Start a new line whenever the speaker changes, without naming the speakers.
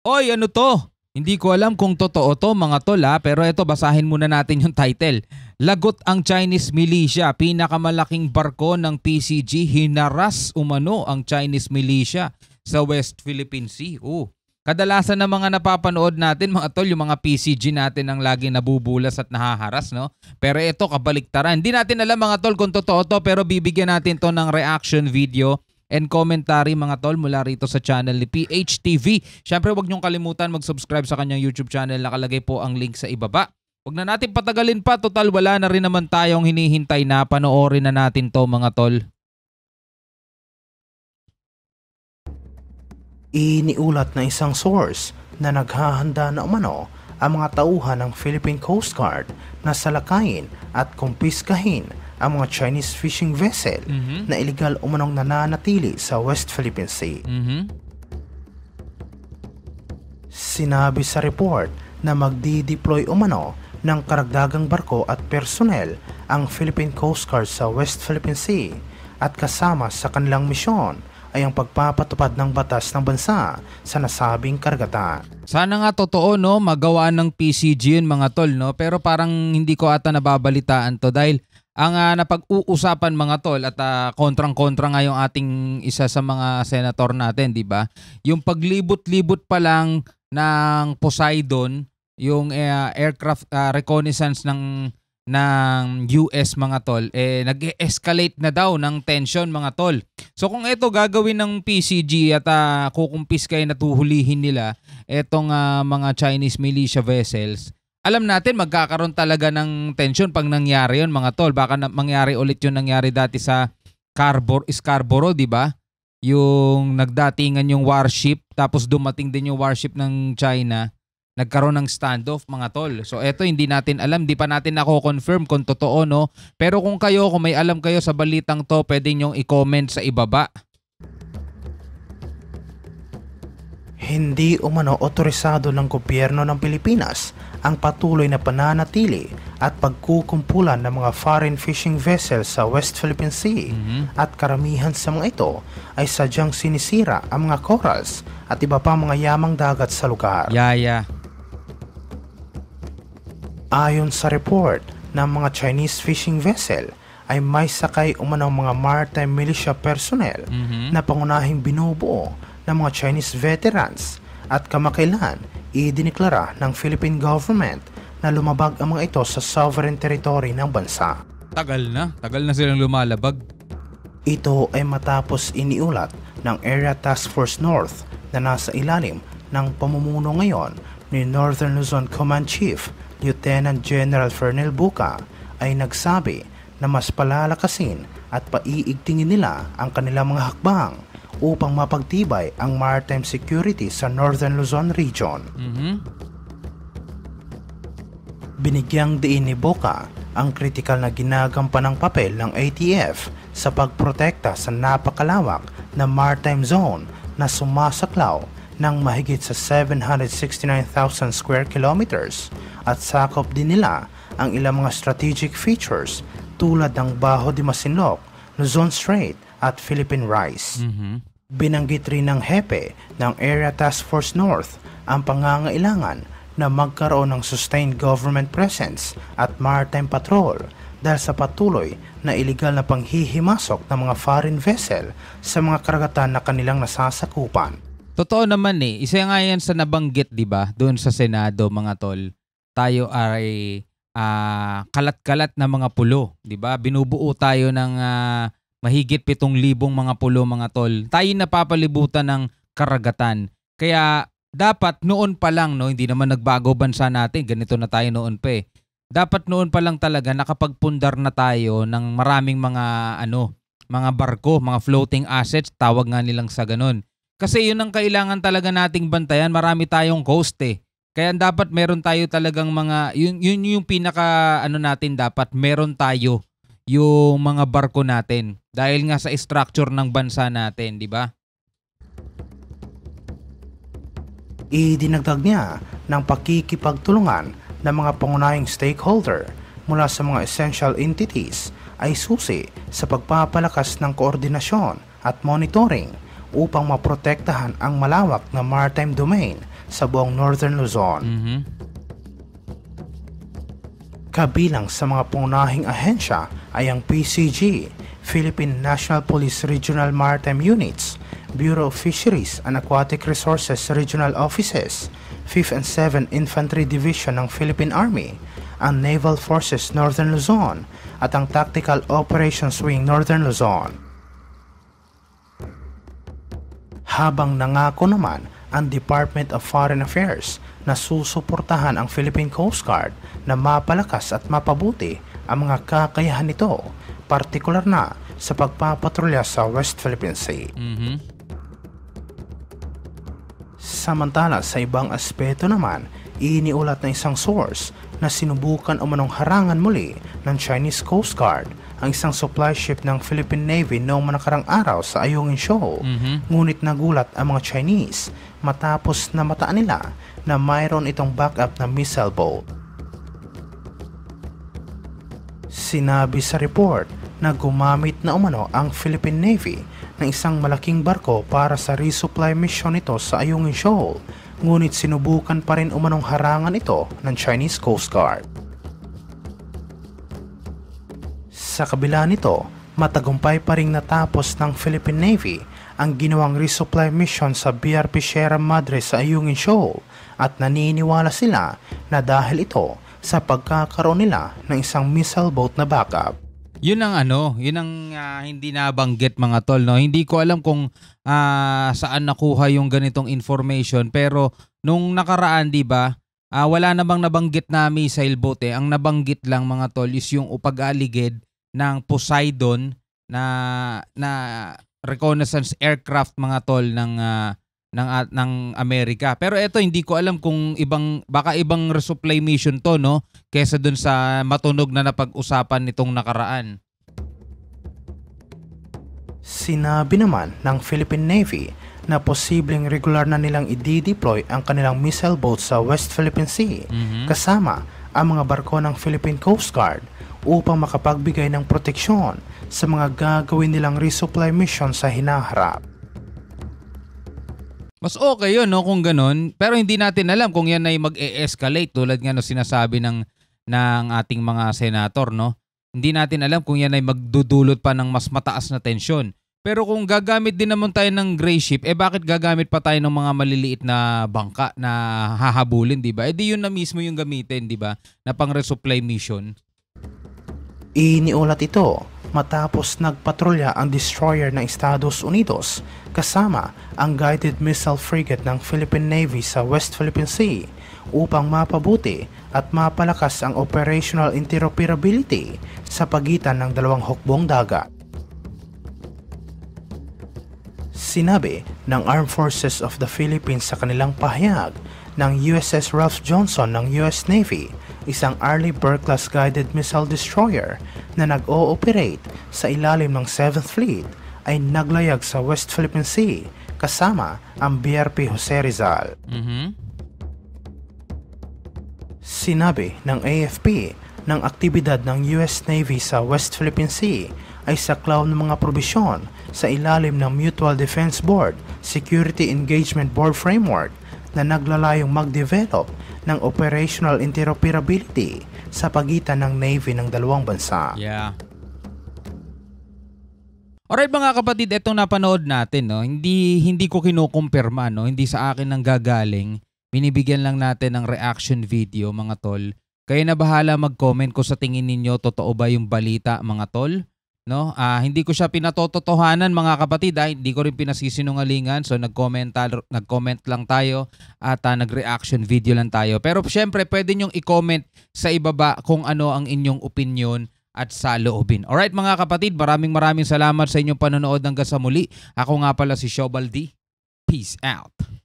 Oy, ano to? Hindi ko alam kung totoo to mga tol ha, pero ito basahin muna natin yung title. Lagot ang Chinese militia, pinakamalaking barko ng PCG, hinaras umano ang Chinese militia sa West Philippine Sea. Oh. Kadalasan ng na mga napapanood natin mga tol, yung mga PCG natin ang lagi nabubulas at nahaharas no. Pero ito kabaliktaran. Hindi natin alam mga tol kung totoo to pero bibigyan natin to ng reaction video and commentary mga tol mula rito sa channel ni PHTV. Siyempre huwag niyong kalimutan mag-subscribe sa kanyang YouTube channel. Nakalagay po ang link sa ibaba. Huwag na natin patagalin pa. Total wala na rin naman tayong hinihintay na panoorin na natin to mga tol.
Iniulat na isang source na naghahanda na umano ang mga tauhan ng Philippine Coast Guard na salakayin at kumpiskahin ang mga Chinese fishing vessel mm-hmm. na ilegal umanong nananatili sa West Philippine Sea. Mm-hmm. Sinabi sa report na magdi-deploy umano ng karagdagang barko at personnel ang Philippine Coast Guard sa West Philippine Sea at kasama sa kanilang misyon ay ang pagpapatupad ng batas ng bansa sa nasabing kargatan.
Sana nga totoo no, magawa ng PCG yun mga tol no, pero parang hindi ko ata nababalitaan to dahil ang uh, napag-uusapan mga tol at uh, kontrang-kontra nga ating isa sa mga senator natin, di ba? Yung paglibot-libot pa lang ng Poseidon, yung uh, aircraft uh, reconnaissance ng ng US mga tol eh nag-escalate na daw ng tension mga tol. So kung ito gagawin ng PCG at uh, kukumpis kayo natuhulihin nila etong uh, mga Chinese militia vessels alam natin magkakaroon talaga ng tension pag nangyari yon mga tol. Baka na, mangyari ulit yung nangyari dati sa Carbor, Scarborough, di ba? Yung nagdatingan yung warship tapos dumating din yung warship ng China. Nagkaroon ng standoff mga tol. So eto hindi natin alam, di pa natin nako-confirm kung totoo no. Pero kung kayo, kung may alam kayo sa balitang to, pwede nyo
i-comment sa ibaba. Hindi umano otorisado ng gobyerno ng Pilipinas ang patuloy na pananatili at pagkukumpulan ng mga foreign fishing vessels sa West Philippine Sea mm-hmm. at karamihan sa mga ito ay sadyang sinisira ang mga corals at iba pa mga yamang dagat sa lugar. Yeah, yeah. Ayon sa report ng mga Chinese fishing vessel, ay may sakay umanong mga maritime militia personnel mm-hmm. na pangunahing binubuo ng mga Chinese veterans at kamakailan idiniklara ng Philippine government na lumabag ang mga ito sa sovereign territory ng bansa. Tagal na, tagal na silang lumalabag. Ito ay matapos iniulat ng Area Task Force North na nasa ilalim ng pamumuno ngayon ni Northern Luzon Command Chief Lieutenant General Fernel Buka ay nagsabi na mas palalakasin at paiigtingin nila ang kanilang mga hakbang upang mapagtibay ang maritime security sa Northern Luzon region. Mm-hmm. Binigyang diin ni Boca ang kritikal na ginagampan ng papel ng ATF sa pagprotekta sa napakalawak na maritime zone na sumasaklaw ng mahigit sa 769,000 square kilometers at sakop din nila ang ilang mga strategic features tulad ng Baho de Masinloc, Luzon Strait at Philippine Rice. Mm-hmm. Binanggit rin ng hepe ng Area Task Force North ang pangangailangan na magkaroon ng sustained government presence at maritime patrol dahil sa patuloy na ilegal na panghihimasok ng mga foreign vessel sa mga karagatan na kanilang nasasakupan. Totoo naman eh, isa
nga yan sa nabanggit 'di ba doon sa Senado mga tol. Tayo ay uh, kalat-kalat na mga pulo, 'di ba? Binubuo tayo ng uh, mahigit 7,000 mga pulo mga tol. Tayo napapalibutan ng karagatan. Kaya dapat noon pa lang, no, hindi naman nagbago bansa natin, ganito na tayo noon pa eh. Dapat noon pa lang talaga nakapagpundar na tayo ng maraming mga ano, mga barko, mga floating assets, tawag nga nilang sa ganun. Kasi yun ang kailangan talaga nating bantayan, marami tayong coast eh. Kaya dapat meron tayo talagang mga, yun, yun yung pinaka ano natin dapat, meron tayo yung mga barko natin dahil nga sa structure ng bansa natin, di ba?
Idinagdag niya ng pakikipagtulungan ng mga pangunahing stakeholder mula sa mga essential entities ay susi sa pagpapalakas ng koordinasyon at monitoring upang maprotektahan ang malawak na maritime domain sa buong Northern Luzon. Mm-hmm. Kabilang sa mga pangunahing ahensya ay ang PCG, Philippine National Police Regional Maritime Units, Bureau of Fisheries and Aquatic Resources Regional Offices, 5th and 7th Infantry Division ng Philippine Army, ang Naval Forces Northern Luzon at ang Tactical Operations Wing Northern Luzon. Habang nangako naman ang Department of Foreign Affairs na susuportahan ang Philippine Coast Guard na mapalakas at mapabuti ang mga kakayahan nito, partikular na sa pagpapatrolya sa West Philippine Sea. Mm-hmm. Samantala sa ibang aspeto naman, iniulat na isang source na sinubukan umanong harangan muli ng Chinese Coast Guard ang isang supply ship ng Philippine Navy noong manakarang araw sa Ayungin Shoal. Mm-hmm. Ngunit nagulat ang mga Chinese matapos na mataan nila na mayroon itong backup na missile boat. Sinabi sa report na gumamit na umano ang Philippine Navy ng isang malaking barko para sa resupply mission nito sa Ayungin Shoal ngunit sinubukan pa rin umanong harangan ito ng Chinese Coast Guard. Sa kabila nito, matagumpay pa rin natapos ng Philippine Navy ang ginawang resupply mission sa BRP Sierra Madre sa Ayungin Shoal at naniniwala sila na dahil ito sa pagkakaroon nila ng isang missile boat na backup.
Yun ang ano, yun ang uh, hindi nabanggit mga tol no. Hindi ko alam kung uh, saan nakuha yung ganitong information pero nung nakaraan 'di ba, uh, wala namang nabanggit na missile boat eh. Ang nabanggit lang mga tol is yung upag-aligid ng Poseidon na na reconnaissance aircraft mga tol ng uh, ng uh, ng Amerika. Pero ito hindi ko alam kung ibang baka ibang resupply mission to no kaysa dun sa matunog na napag-usapan nitong nakaraan.
Sinabi naman ng Philippine Navy na posibleng regular na nilang i-deploy ang kanilang missile boat sa West Philippine Sea mm-hmm. kasama ang mga barko ng Philippine Coast Guard upang makapagbigay ng proteksyon sa mga gagawin nilang resupply mission sa hinaharap.
Mas okay yun, no, kung ganun. Pero hindi natin alam kung yan ay mag-e-escalate tulad nga no, sinasabi ng, ng ating mga senator, no? Hindi natin alam kung yan ay magdudulot pa ng mas mataas na tensyon. Pero kung gagamit din naman tayo ng gray ship, eh bakit gagamit pa tayo ng mga maliliit na bangka na hahabulin, di ba? Eh di yun na mismo yung gamitin, di ba? Na pang resupply
mission. Iniulat ito matapos nagpatrolya ang destroyer ng Estados Unidos kasama ang guided missile frigate ng Philippine Navy sa West Philippine Sea upang mapabuti at mapalakas ang operational interoperability sa pagitan ng dalawang hukbong dagat. Sinabi ng Armed Forces of the Philippines sa kanilang pahayag ng USS Ralph Johnson ng US Navy isang early bird class guided missile destroyer na nag-ooperate sa ilalim ng 7th Fleet ay naglayag sa West Philippine Sea kasama ang BRP Jose Rizal. Mm-hmm. Sinabi ng AFP ng aktibidad ng US Navy sa West Philippine Sea ay saklaw ng mga probisyon sa ilalim ng Mutual Defense Board Security Engagement Board Framework na naglalayong mag-develop ng operational interoperability sa pagitan ng Navy ng dalawang bansa. Yeah. Alright
mga kapatid, etong napanood natin, no? hindi, hindi ko kinukumpirma, no? hindi sa akin ang gagaling. Binibigyan lang natin ng reaction video mga tol. Kayo na bahala mag-comment kung sa tingin ninyo totoo ba yung balita mga tol No? Ah, hindi ko siya pinatototohanan mga kapatid dahil hindi ko rin pinasisinungalingan. So nag-comment, nag-comment lang tayo at ah, nag-reaction video lang tayo. Pero syempre pwede niyo i-comment sa ibaba kung ano ang inyong opinion at sa loobin. Alright mga kapatid, maraming maraming salamat sa inyong panonood hanggang sa muli. Ako nga pala si Shobaldi. Peace out.